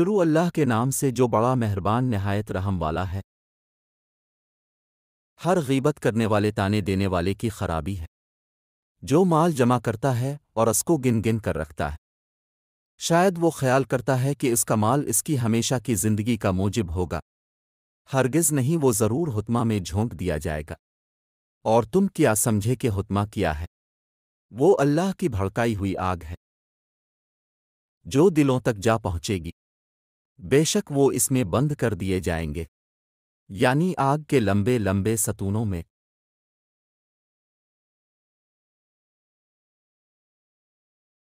शुरू अल्लाह के नाम से जो बड़ा मेहरबान नहायत रहम वाला है हर गीबत करने वाले ताने देने वाले की खराबी है जो माल जमा करता है और उसको गिन गिन कर रखता है शायद वो ख्याल करता है कि इसका माल इसकी हमेशा की जिंदगी का मूजिब होगा हरगिज नहीं वो ज़रूर हुतमा में झोंक दिया जाएगा और तुम क्या समझे कि हुतमा किया है वो अल्लाह की भड़काई हुई आग है जो दिलों तक जा पहुंचेगी बेशक वो इसमें बंद कर दिए जाएंगे यानी आग के लंबे लंबे सतूनों में